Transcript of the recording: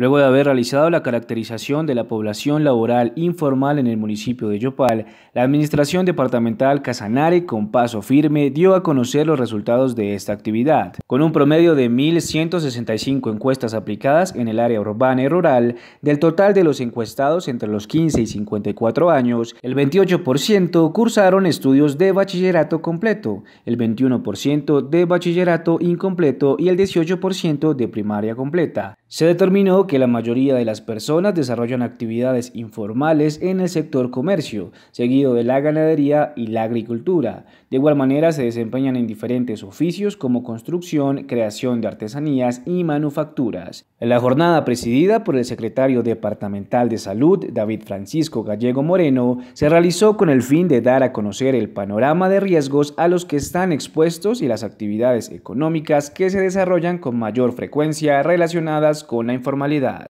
Luego de haber realizado la caracterización de la población laboral informal en el municipio de Yopal, la Administración Departamental Casanare, con paso firme, dio a conocer los resultados de esta actividad. Con un promedio de 1.165 encuestas aplicadas en el área urbana y rural, del total de los encuestados entre los 15 y 54 años, el 28% cursaron estudios de bachillerato completo, el 21% de bachillerato incompleto y el 18% de primaria completa. Se determinó que la mayoría de las personas desarrollan actividades informales en el sector comercio, seguido de la ganadería y la agricultura. De igual manera se desempeñan en diferentes oficios como construcción, creación de artesanías y manufacturas. La jornada presidida por el secretario departamental de salud, David Francisco Gallego Moreno, se realizó con el fin de dar a conocer el panorama de riesgos a los que están expuestos y las actividades económicas que se desarrollan con mayor frecuencia relacionadas con la informalidad. that.